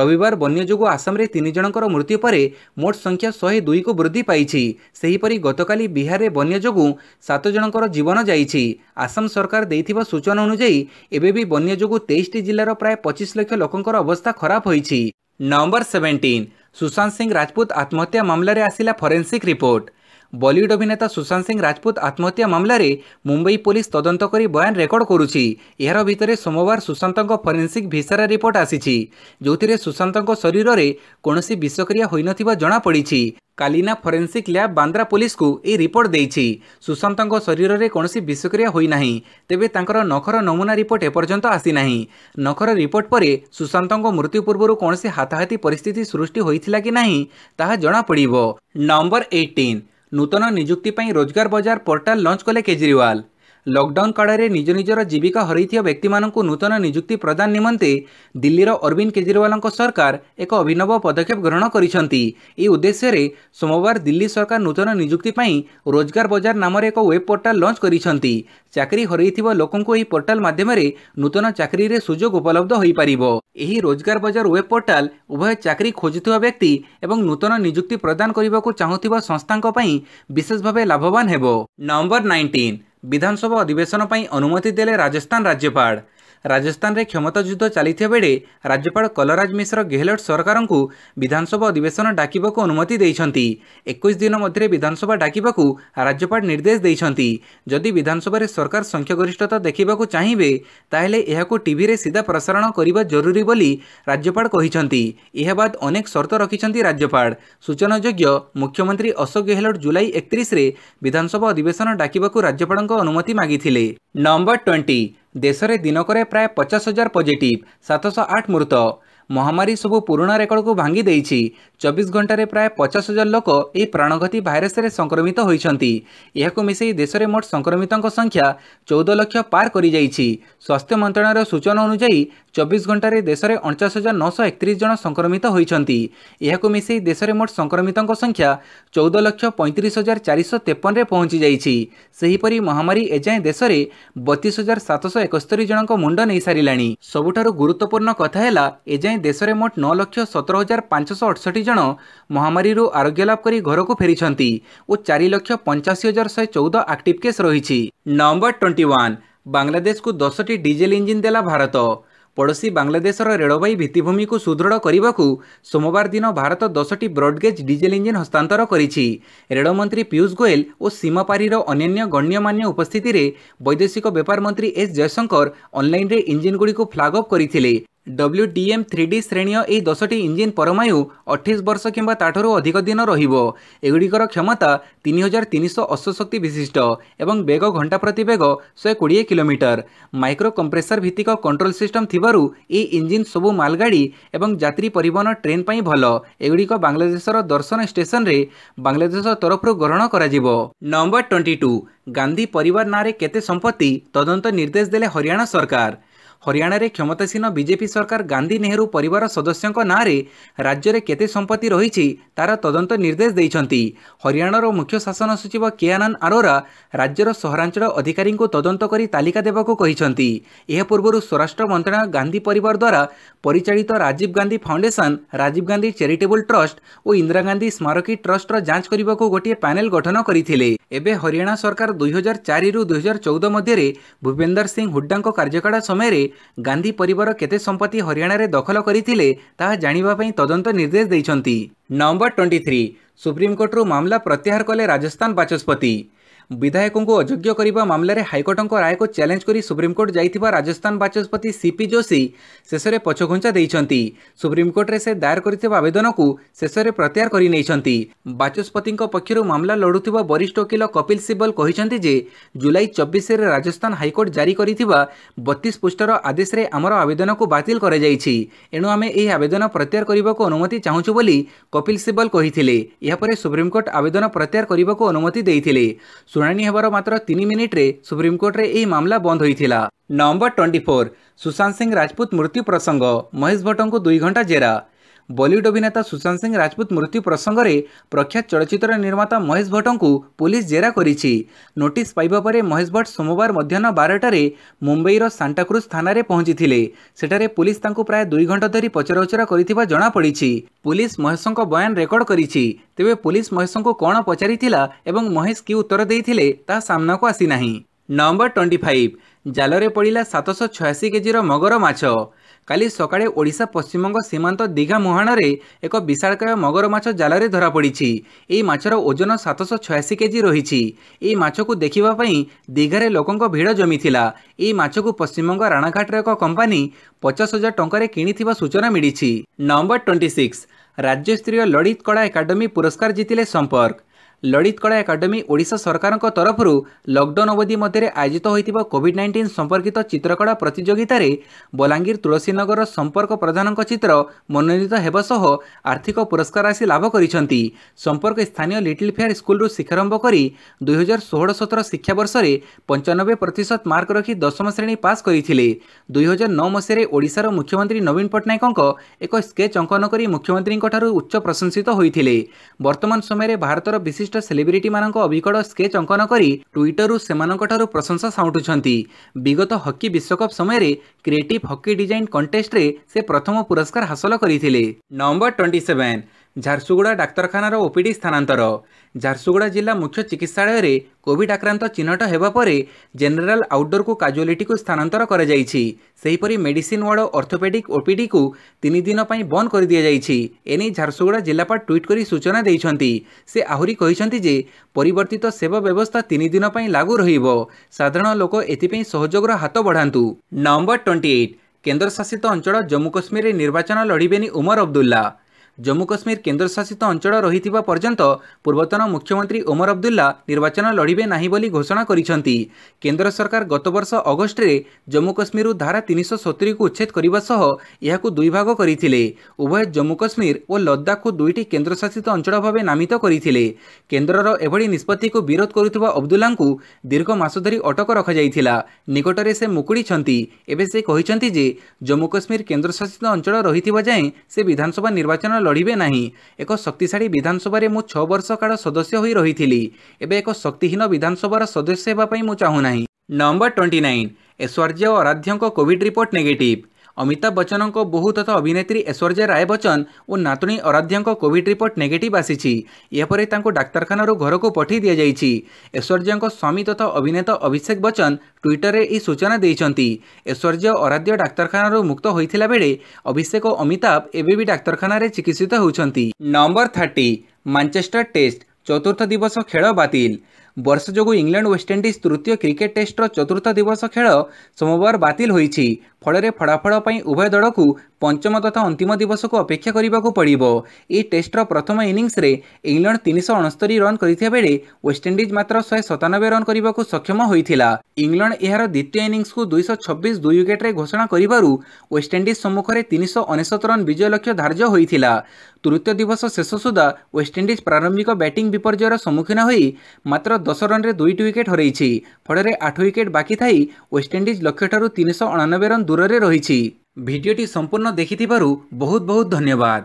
ରବିବାର ବନ୍ୟା ଯୋଗୁଁ ଆସାମରେ ତିନି ଜଣଙ୍କର ମୃତ୍ୟୁ ପରେ ମୋଟ ସଂଖ୍ୟା ଶହେ ଦୁଇକୁ ବୃଦ୍ଧି ପାଇଛି ସେହିପରି ଗତକାଲି ବିହାରରେ ବନ୍ୟା ଯୋଗୁଁ ସାତ ଜଣଙ୍କର ଜୀବନ ଯାଇଛି ଆସାମ ସରକାର ଦେଇଥିବା ସୂଚନା ଅନୁଯାୟୀ ଏବେ ବି ବନ୍ୟା ଯୋଗୁଁ ତେଇଶଟି ଜିଲ୍ଲାର ପ୍ରାୟ ପଚିଶ ଲକ୍ଷ ଲୋକଙ୍କର ଅବସ୍ଥା ଖରାପ ହୋଇଛି ନଭେମ୍ବର ସେଭେଣ୍ଟିନ୍ ସୁଶାନ୍ତ ସିଂ ରାଜପୁତ ଆତ୍ମହତ୍ୟା ମାମଲାରେ ଆସିଲା ଫରେନ୍ସିକ୍ ରିପୋର୍ଟ ବଲିଉଡ୍ ଅଭିନେତା ସୁଶାନ୍ତ ସିଂ ରାଜପୁତ ଆତ୍ମହତ୍ୟା ମାମଲାରେ ମୁମ୍ବାଇ ପୋଲିସ ତଦନ୍ତ କରି ବୟାନ ରେକର୍ଡ କରୁଛି ଏହାର ଭିତରେ ସୋମବାର ସୁଶାନ୍ତଙ୍କ ଫରେନ୍ସିକ୍ ଭିସାର ରିପୋର୍ଟ ଆସିଛି ଯେଉଁଥିରେ ସୁଶାନ୍ତଙ୍କ ଶରୀରରେ କୌଣସି ବିଷକ୍ରିୟା ହୋଇନଥିବା ଜଣାପଡ଼ିଛି କାଲିନା ଫରେନ୍ସିକ୍ ଲ୍ୟାବ୍ ବାନ୍ଦ୍ରା ପୋଲିସକୁ ଏହି ରିପୋର୍ଟ ଦେଇଛି ସୁଶାନ୍ତଙ୍କ ଶରୀରରେ କୌଣସି ବିଷକ୍ରିୟା ହୋଇନାହିଁ ତେବେ ତାଙ୍କର ନଖର ନମୁନା ରିପୋର୍ଟ ଏପର୍ଯ୍ୟନ୍ତ ଆସିନାହିଁ ନଖର ରିପୋର୍ଟ ପରେ ସୁଶାନ୍ତଙ୍କ ମୃତ୍ୟୁ ପୂର୍ବରୁ କୌଣସି ହାତାହାତି ପରିସ୍ଥିତି ସୃଷ୍ଟି ହୋଇଥିଲା କି ନାହିଁ ତାହା ଜଣାପଡ଼ିବ ନମ୍ବର ଏଇଟିନ୍ ନୂତନ ନିଯୁକ୍ତି ପାଇଁ ରୋଜଗାର ବଜାର ପୋର୍ଟାଲ ଲଞ୍ଚ କଲେ କେଜରିୱାଲ ଲକ୍ଡାଉନ୍ କାଳରେ ନିଜ ନିଜର ଜୀବିକା ହରାଇଥିବା ବ୍ୟକ୍ତିମାନଙ୍କୁ ନୂତନ ନିଯୁକ୍ତି ପ୍ରଦାନ ନିମନ୍ତେ ଦିଲ୍ଲୀର ଅରବିନ୍ଦ କେଜରିୱାଲଙ୍କ ସରକାର ଏକ ଅଭିନବ ପଦକ୍ଷେପ ଗ୍ରହଣ କରିଛନ୍ତି ଏହି ଉଦ୍ଦେଶ୍ୟରେ ସୋମବାର ଦିଲ୍ଲୀ ସରକାର ନୂତନ ନିଯୁକ୍ତି ପାଇଁ ରୋଜଗାର ବଜାର ନାମରେ ଏକ ୱେବ୍ ପୋର୍ଟାଲ ଲଞ୍ଚ କରିଛନ୍ତି ଚାକିରି ହରାଇଥିବା ଲୋକଙ୍କୁ ଏହି ପୋର୍ଟାଲ ମାଧ୍ୟମରେ ନୂତନ ଚାକିରିରେ ସୁଯୋଗ ଉପଲବ୍ଧ ହୋଇପାରିବ ଏହି ରୋଜଗାର ବଜାର ୱେବ୍ ପୋର୍ଟାଲ ଉଭୟ ଚାକିରି ଖୋଜୁଥିବା ବ୍ୟକ୍ତି ଏବଂ ନୂତନ ନିଯୁକ୍ତି ପ୍ରଦାନ କରିବାକୁ ଚାହୁଁଥିବା ସଂସ୍ଥାଙ୍କ ପାଇଁ ବିଶେଷ ଭାବେ ଲାଭବାନ ହେବ ନମ୍ବର ନାଇଣ୍ଟିନ୍ ବିଧାନସଭା ଅଧିବେଶନ ପାଇଁ ଅନୁମତି ଦେଲେ ରାଜସ୍ଥାନ ରାଜ୍ୟପାଳ ରାଜସ୍ଥାନରେ କ୍ଷମତା ଯୁଦ୍ଧ ଚାଲିଥିବା ବେଳେ ରାଜ୍ୟପାଳ କଲରାଜ ମିଶ୍ର ଗେହଲଟ ସରକାରଙ୍କୁ ବିଧାନସଭା ଅଧିବେଶନ ଡାକିବାକୁ ଅନୁମତି ଦେଇଛନ୍ତି ଏକୋଇଶ ଦିନ ମଧ୍ୟରେ ବିଧାନସଭା ଡାକିବାକୁ ରାଜ୍ୟପାଳ ନିର୍ଦ୍ଦେଶ ଦେଇଛନ୍ତି ଯଦି ବିଧାନସଭାରେ ସରକାର ସଂଖ୍ୟାଗରିଷ୍ଠତା ଦେଖିବାକୁ ଚାହିଁବେ ତାହେଲେ ଏହାକୁ ଟିଭିରେ ସିଧା ପ୍ରସାରଣ କରିବା ଜରୁରୀ ବୋଲି ରାଜ୍ୟପାଳ କହିଛନ୍ତି ଏହା ବାଦ୍ ଅନେକ ସର୍ତ୍ତ ରଖିଛନ୍ତି ରାଜ୍ୟପାଳ ସୂଚନାଯୋଗ୍ୟ ମୁଖ୍ୟମନ୍ତ୍ରୀ ଅଶୋକ ଗେହଲଟ ଜୁଲାଇ ଏକତିରିଶରେ ବିଧାନସଭା ଅଧିବେଶନ ଡାକିବାକୁ ରାଜ୍ୟପାଳଙ୍କ ଅନୁମତି ମାଗିଥିଲେ ନମ୍ବର ଟ୍ୱେଣ୍ଟି ଦେଶରେ ଦିନକରେ ପ୍ରାୟ ପଚାଶ ହଜାର ପଜିଟିଭ ସାତଶହ ଆଠ ମୃତ ମହାମାରୀ ସବୁ ପୁରୁଣା ରେକର୍ଡକୁ ଭାଙ୍ଗି ଦେଇଛି ଚବିଶ ଘଣ୍ଟାରେ ପ୍ରାୟ ପଚାଶ ହଜାର ଲୋକ ଏହି ପ୍ରାଣଘାତୀ ଭାଇରସରେ ସଂକ୍ରମିତ ହୋଇଛନ୍ତି ଏହାକୁ ମିଶାଇ ଦେଶରେ ମୋଟ ସଂକ୍ରମିତଙ୍କ ସଂଖ୍ୟା ଚଉଦ ଲକ୍ଷ ପାର କରିଯାଇଛି ସ୍ୱାସ୍ଥ୍ୟ ମନ୍ତ୍ରଣାଳୟର ସୂଚନା ଅନୁଯାୟୀ চব্বিশ ঘণ্টায় দেশের অণচাশ হাজার নশো একত্রিশ জন সংক্রমিত হয়েছেন এখন মিশাই দেশের মোট সংক্রমিত সংখ্যা চৌদ লক্ষ পঁয়ত্রিশ হাজার চারিশহ তেপনে পৌঁছি যাই সেইপরি মহামারী এযাଏଁ দেশে বতিশ হাজার সাতশহ একস্তরি জনক মুন্ড নেই সারা সবুঠার গুরুত্বপূর্ণ কথা হল এযাଏଁ দেশের মোট ন লক্ষ সতর হাজার পাঁচশহ অঠষঠি জন মহামারী আরোগ্য লাভ করে ঘরক ফেরি ও চারি লক্ষ পঞ্চাশি হাজার শহে চৌদ আকটিভ কেস রয়েছে নম্বর টোয়েন্টি ওয়ান বাংলাদেশকু দশটি ডিজেল ইঞ্জিন দেলা ভারত ପଡ଼ୋଶୀ ବାଂଲାଦେଶର ରେଳବାଇ ଭିତ୍ତିଭୂମିକୁ ସୁଦୃଢ଼ କରିବାକୁ ସୋମବାର ଦିନ ଭାରତ ଦଶଟି ବ୍ରଡ୍ଗେଜ୍ ଡିଜେଲ୍ ଇଞ୍ଜିନ୍ ହସ୍ତାନ୍ତର କରିଛି ରେଳମନ୍ତ୍ରୀ ପିୟୁଷ ଗୋଏଲ ଓ ସୀମାପାରିର ଅନ୍ୟାନ୍ୟ ଗଣ୍ୟମାନ୍ୟ ଉପସ୍ଥିତିରେ ବୈଦେଶିକ ବ୍ୟାପାର ମନ୍ତ୍ରୀ ଏସ୍ ଜୟଶଙ୍କର ଅନ୍ଲାଇନ୍ରେ ଇଞ୍ଜିନ୍ଗୁଡ଼ିକୁ ଫ୍ଲାଗ୍ ଅଫ୍ କରିଥିଲେ ডব্লুডিএম থ্রিডি শ্রেণীয় এই দশটি ইঞ্জিন পরমায়ু অঠিশ বর্ষ কিংবা তাঠারু অধিক দিন রহব এগুড়ির ক্ষমতা তিন হাজার তিনশো অশ্বশক্তি বিশিষ্ট এবং বেগ ঘণ্টা প্রতি বেগ শহে কোড়িয়ে কিলোমিটর মাইক্রো কম্প্রেসর ভিত্তিক কন্ট্রোল সিষ্টম থাকার এই ইঞ্জিন সবু মালগাড়ি এবং যাত্রী পরিবহন ট্রেন পাই ভাল এগুড়ি বাংলাদেশের দর্শন স্টেসনরে বাংলাদেশ তরফর গ্রহণ করা নম্বর টোয়েন্টি টু গান্ধী পরিবার নাঁরে কেতে সম্পত্তি তদন্ত নির্দেশ দেলে হরিয়ানা সরকার ହରିୟାଣାରେ କ୍ଷମତାସୀନ ବିଜେପି ସରକାର ଗାନ୍ଧୀ ନେହେରୁ ପରିବାର ସଦସ୍ୟଙ୍କ ନାଁରେ ରାଜ୍ୟରେ କେତେ ସମ୍ପତ୍ତି ରହିଛି ତାର ତଦନ୍ତ ନିର୍ଦ୍ଦେଶ ଦେଇଛନ୍ତି ହରିୟାଣାର ମୁଖ୍ୟ ଶାସନ ସଚିବ କେଆନନ୍ଦ ଆରୋରା ରାଜ୍ୟର ସହରାଞ୍ଚଳ ଅଧିକାରୀଙ୍କୁ ତଦନ୍ତ କରି ତାଲିକା ଦେବାକୁ କହିଛନ୍ତି ଏହା ପୂର୍ବରୁ ସ୍ୱରାଷ୍ଟ୍ର ମନ୍ତ୍ରଣାଳୟ ଗାନ୍ଧୀ ପରିବାର ଦ୍ୱାରା ପରିଚାଳିତ Rajiv Gandhi foundation Rajiv Gandhi charitable trust ଓ ଇନ୍ଦିରା ଗାନ୍ଧୀ ସ୍ମାରକୀ ଟ୍ରଷ୍ଟର ଯାଞ୍ଚ କରିବାକୁ ଗୋଟିଏ ପ୍ୟାନେଲ ଗଠନ କରିଥିଲେ ଏବେ ହରିୟାଣା ସରକାର ଦୁଇହଜାର ଚାରିରୁ ଦୁଇହଜାର ଚଉଦ ମଧ୍ୟରେ ଭୂପେନ୍ଦର ସିଂ ହୁଡ୍ଡାଙ୍କ କାର୍ଯ୍ୟକାଳ ସମୟରେ ଗାନ୍ଧୀ ପରିବାର କେତେ ସମ୍ପତ୍ତି ହରିୟାଣାରେ ଦଖଲ କରିଥିଲେ ତାହା ଜାଣିବା ପାଇଁ ତଦନ୍ତ ନିର୍ଦ୍ଦେଶ ଦେଇଛନ୍ତି ନଭେମ୍ବର ଟ୍ୱେଣ୍ଟି ଥ୍ରୀ ସୁପ୍ରିମକୋର୍ଟରୁ ମାମଲା ପ୍ରତ୍ୟାହାର କଲେ ରାଜସ୍ଥାନ ବାଚସ୍ପତି ବିଧାୟକଙ୍କୁ ଅଯୋଗ୍ୟ କରିବା ମାମଲାରେ ହାଇକୋର୍ଟଙ୍କ ରାୟକୁ ଚ୍ୟାଲେଞ୍ଜ କରି ସୁପ୍ରିମକୋର୍ଟ ଯାଇଥିବା ରାଜସ୍ଥାନ ବାଚସ୍ପତି ସିପି ଯୋଶୀ ଶେଷରେ ପଛଘୁଞ୍ଚା ଦେଇଛନ୍ତି ସୁପ୍ରିମକୋର୍ଟରେ ସେ ଦାୟର କରିଥିବା ଆବେଦନକୁ ଶେଷରେ ପ୍ରତ୍ୟାହାର କରିନେଇଛନ୍ତି ବାଚସ୍ପତିଙ୍କ ପକ୍ଷରୁ ମାମଲା ଲଢ଼ୁଥିବା ବରିଷ୍ଠ ଓକିଲ କପିଲ ସିବଲ କହିଛନ୍ତି ଯେ ଜୁଲାଇ ଚବିଶରେ ରାଜସ୍ଥାନ ହାଇକୋର୍ଟ ଜାରି କରିଥିବା ବତିଶ ପୃଷ୍ଠର ଆଦେଶରେ ଆମର ଆବେଦନକୁ ବାତିଲ କରାଯାଇଛି ଏଣୁ ଆମେ ଏହି ଆବେଦନ ପ୍ରତ୍ୟାହାର କରିବାକୁ ଅନୁମତି ଚାହୁଁଛୁ ବୋଲି କପିଲ ସିବଲ କହିଥିଲେ ଏହାପରେ ସୁପ୍ରିମକୋର୍ଟ ଆବେଦନ ପ୍ରତ୍ୟାହାର କରିବାକୁ ଅନୁମତି ଦେଇଥିଲେ शुणी होबार मात्र तीन मिनिट्रे सुप्रीमकोर्टे मामला बंद होता number twenty four Sushant Singh Rajput मृत्यु प्रसंग महेश भट्ट दुई घंटा जेरा ବଲିଉଡ୍ ଅଭିନେତା ସୁଶାନ୍ତ ସିଂ ରାଜପୁତ ମୃତ୍ୟୁ ପ୍ରସଙ୍ଗରେ ପ୍ରଖ୍ୟାତ ଚଳଚ୍ଚିତ୍ର ନିର୍ମାତା ମହେଶ ଭଟ୍ଟଙ୍କୁ ପୁଲିସ୍ ଜେରା କରିଛି ନୋଟିସ୍ ପାଇବା ପରେ ମହେଶ ଭଟ୍ଟ ସୋମବାର ମଧ୍ୟାହ୍ନ ବାରଟାରେ ମୁମ୍ବାଇର ସାଣ୍ଟାକ୍ରୁଜ୍ ଥାନାରେ ପହଞ୍ଚିଥିଲେ ସେଠାରେ ପୁଲିସ୍ ତାଙ୍କୁ ପ୍ରାୟ ଦୁଇ ଘଣ୍ଟା ଧରି ପଚରାଉଚରା କରିଥିବା ଜଣାପଡ଼ିଛି ପୁଲିସ୍ ମହେଶଙ୍କ ବୟାନ ରେକର୍ଡ କରିଛି ତେବେ ପୁଲିସ୍ ମହେଶଙ୍କୁ କ'ଣ ପଚାରିଥିଲା ଏବଂ ମହେଶ କି ଉତ୍ତର ଦେଇଥିଲେ ତାହା ସାମ୍ନାକୁ ଆସିନାହିଁ ନଭେମ୍ବର ଟ୍ୱେଣ୍ଟି ଫାଇଭ୍ ଜାଲରେ ପଡ଼ିଲା ସାତଶହ ଛୟାଅଶୀ କେଜିର ମଗର ମାଛ কালি সকালে ওড়শা পশ্চিমবঙ্গ সীমান্ত দীঘা মোহাণারে এক বিশাকায় মগর মাছ জালে ধরা পড়িছি এই মাছর ওজন সাতশো ছয়াশি কেজি রয়েছে এই মাছক দেখা দীঘারে লোক ভিড় জমিলা এই মাছক পশ্চিমবঙ্গ রাণাঘাটের এক কোম্পানি পচাশ হাজার টঙ্কার কিছু সূচনা মিছে নম্বর টোয়েন্টি সিক্স রাজ্যস্তরীয় লড়িত কড়া একাডেমি পুরস্কার জিতিলে সম্পর্ক ଲଳିତ କଳା ଏକାଡେମୀ ଓଡ଼ିଶା ସରକାରଙ୍କ ତରଫରୁ ଲକ୍ଡାଉନ୍ ଅବଧି ମଧ୍ୟରେ ଆୟୋଜିତ ହୋଇଥିବା କୋଭିଡ୍ ନାଇଣ୍ଟିନ୍ ସମ୍ପର୍କିତ ଚିତ୍ରକଳା ପ୍ରତିଯୋଗିତାରେ ବଲାଙ୍ଗୀର ତୁଳସୀନଗର ସମ୍ପର୍କ ପ୍ରଧାନଙ୍କ ଚିତ୍ର ମନୋନୀତ ହେବା ସହ ଆର୍ଥିକ ପୁରସ୍କାର ଆସି ଲାଭ କରିଛନ୍ତି ସମ୍ପର୍କ ସ୍ଥାନୀୟ ଲିଟିଲ୍ ଫେୟାର ସ୍କୁଲରୁ ଶିକ୍ଷାରମ୍ଭ କରି ଦୁଇହଜାର ଷୋହଳ ସତର ଶିକ୍ଷାବର୍ଷରେ ପଞ୍ଚାନବେ ପ୍ରତିଶତ ମାର୍କ ରଖି ଦଶମ ଶ୍ରେଣୀ ପାସ୍ କରିଥିଲେ ଦୁଇହଜାର ନଅ ମସିହାରେ ଓଡ଼ିଶାର ମୁଖ୍ୟମନ୍ତ୍ରୀ ନବୀନ ପଟ୍ଟନାୟକଙ୍କ ଏକ ସ୍କେଚ୍ ଅଙ୍କନ କରି ମୁଖ୍ୟମନ୍ତ୍ରୀଙ୍କଠାରୁ ଉଚ୍ଚ ପ୍ରଶଂସିତ ହୋଇଥିଲେ ବର୍ତ୍ତମାନ ସମୟରେ ଭାରତର ବିଶିଷ୍ଟ ବିଶିଷ୍ଟ ସେଲିବ୍ରିଟି ମାନଙ୍କ ଅଭିକଟ ସ୍କେଚ୍ ଅଙ୍କନ କରି ଟ୍ୱିଟରରୁ ସେମାନଙ୍କଠାରୁ ପ୍ରଶଂସା ସାଉଁଟୁଛନ୍ତି ବିଗତ ହକି ବିଶ୍ୱକପ୍ ସମୟରେ କ୍ରିଏଟିଭ୍ ହକି ଡିଜାଇନ୍ କଣ୍ଟେଷ୍ଟରେ ସେ ପ୍ରଥମ ପୁରସ୍କାର ହାସଲ କରିଥିଲେ ନମ୍ବର ଟ୍ୱେଣ୍ଟି ସେଭେନ୍ ঝারসুগুড়া ডাক্তারখানার ওপিডি স্থানান্তর ঝারসুগুড়া জেলা মুখ্য চিকিৎসালয়ে কোভিড আক্রান্ত চিহ্নট হওয়া পরে জেনেল আউটডোরক কাজুয়ালিটি স্থানান্তর করা যাই সেইপরি মেডিসিন ওয়ার্ড অর্থোপেডিক ওপিডিকু তিন দিন বন্ধ করে দিয়ে যাই এনে ঝারসুগুড়া জেলাপাল ট্যুইট করে সূচনা দিয়েছেন সে আহরি কিন্তু যে পরিবর্তিত সেবা ব্যবস্থা তিন দিন লাগু রহব সাধারণ লোক এথিপাই সহযোগর হাত বঢ়ান্তু নম্বর টোয়েন্টি এইট কেন্দ্রশাসিত অঞ্চল জম্মু কাশ্মীরে নির্বাচন লড়বে উমর অবদুল্লা ଜମ୍ମୁ କାଶ୍ମୀର କେନ୍ଦ୍ରଶାସିତ ଅଞ୍ଚଳ ରହିଥିବା ପର୍ଯ୍ୟନ୍ତ ପୂର୍ବତନ ମୁଖ୍ୟମନ୍ତ୍ରୀ ଓମର ଅବଦୁଲ୍ଲା ନିର୍ବାଚନ ଲଢ଼ିବେ ନାହିଁ ବୋଲି ଘୋଷଣା କରିଛନ୍ତି କେନ୍ଦ୍ର ସରକାର ଗତବର୍ଷ ଅଗଷ୍ଟରେ ଜମ୍ମୁ କାଶ୍ମୀରରୁ ଧାରା ତିନିଶହ ସତୁରିକୁ ଉଚ୍ଛେଦ କରିବା ସହ ଏହାକୁ ଦୁଇଭାଗ କରିଥିଲେ ଉଭୟ ଜମ୍ମୁ କାଶ୍ମୀର ଓ ଲଦାଖକୁ ଦୁଇଟି କେନ୍ଦ୍ରଶାସିତ ଅଞ୍ଚଳ ଭାବେ ନାମିତ କରିଥିଲେ କେନ୍ଦ୍ରର ଏଭଳି ନିଷ୍ପତ୍ତିକୁ ବିରୋଧ କରୁଥିବା ଅବଦୁଲ୍ଲାଙ୍କୁ ଦୀର୍ଘ ମାସ ଧରି ଅଟକ ରଖାଯାଇଥିଲା ନିକଟରେ ସେ ମୁକୁଳିଛନ୍ତି ଏବେ ସେ କହିଛନ୍ତି ଯେ ଜମ୍ମୁ କାଶ୍ମୀର କେନ୍ଦ୍ରଶାସିତ ଅଞ୍ଚଳ ରହିଥିବା ଯାଏଁ ସେ ବିଧାନସଭା ନିର୍ବାଚନ ଲଢ଼ିବେ ନାହିଁ ଏକ ଶକ୍ତିଶାଳୀ ବିଧାନସଭାରେ ମୁଁ ଛଅ ବର୍ଷ କାଳ ସଦସ୍ୟ ହୋଇ ରହିଥିଲି ଏବେ ଏକ ଶକ୍ତିହୀନ ବିଧାନସଭାର ସଦସ୍ୟ ହେବା ପାଇଁ ମୁଁ ଚାହୁଁନାହିଁ ନମ୍ବର ଟ୍ୱେଣ୍ଟି ନାଇନ୍ ଐଶ୍ୱର୍ଯ୍ୟ ଆରାଧ୍ୟଙ୍କ କୋଭିଡ୍ ରିପୋର୍ଟ ନେଗେଟିଭ୍ अमिताभ बच्चनों बहु तथा अभिनेत्री ऐश्वर्या राय बच्चन और नातुणी अराध्या कोविड रिपोर्ट नेगेटिव आसी डाक्तखाना घर को पठाई दि जाएगी ऐश्वर्या स्वामी तथा अभिनेता अभिषेक बच्चन ट्विटर में यह सूचना देते ऐश्वर्या आराध्य डाक्तखाना मुक्त होता बेले अभिषेक और अमिताभ एवं डाक्तखाना चिकित्सित होती नंबर थर्टी मानचेस्टर टेस्ट चतुर्थ दिवस खेल बात बर्ष जो इंग्लैंड वेस्टइंडिज तृतीय क्रिकेट टेस्टर चतुर्थ दिवस खेल सोमवार बात ଫଳରେ ଫଳାଫଳ ପାଇଁ ଉଭୟ ଦଳକୁ ପଞ୍ଚମ ତଥା ଅନ୍ତିମ ଦିବସକୁ ଅପେକ୍ଷା କରିବାକୁ ପଡ଼ିବ ଏହି ଟେଷ୍ଟର ପ୍ରଥମ ଇନିଂସରେ ଇଂଲଣ୍ଡ ତିନିଶହ ଅଣସ୍ତରୀ ରନ୍ କରିଥିବା ବେଳେ ୱେଷ୍ଟଇଣ୍ଡିଜ୍ ମାତ୍ର ଶହେ ସତାନବେ ରନ୍ କରିବାକୁ ସକ୍ଷମ ହୋଇଥିଲା ଇଂଲଣ୍ଡ ଏହାର ଦ୍ୱିତୀୟ ଇନିଂସକୁ ଦୁଇଶହ ଛବିଶ ଦୁଇ ୱିକେଟ୍ରେ ଘୋଷଣା କରିବାରୁ ୱେଷ୍ଟଇଣ୍ଡିଜ୍ ସମ୍ମୁଖରେ ତିନିଶହ ଅନେଶତ ରନ୍ ବିଜୟ ଲକ୍ଷ୍ୟ ଧାର୍ଯ୍ୟ ହୋଇଥିଲା ତୃତୀୟ ଦିବସ ଶେଷ ସୁଦ୍ଧା ୱେଷ୍ଟଇଣ୍ଡିଜ୍ ପ୍ରାରମ୍ଭିକ ବ୍ୟାଟିଂ ବିପର୍ଯ୍ୟୟର ସମ୍ମୁଖୀନ ହୋଇ ମାତ୍ର ଦଶ ରନ୍ରେ ଦୁଇଟି ୱିକେଟ୍ ହରେଇଛି ଫଳରେ ଆଠ ୱିକେଟ୍ ବାକି ଥାଇ ୱେଷ୍ଟଇଣ୍ଡିଜ୍ ଲକ୍ଷ୍ୟଠାରୁ ତିନିଶହ ଅଣାନବେ ରନ୍ ଦୂର দূরে রয়েছে ভিডিওটি সম্পূর্ণ দেখি বহুত বহুত ধন্যবাদ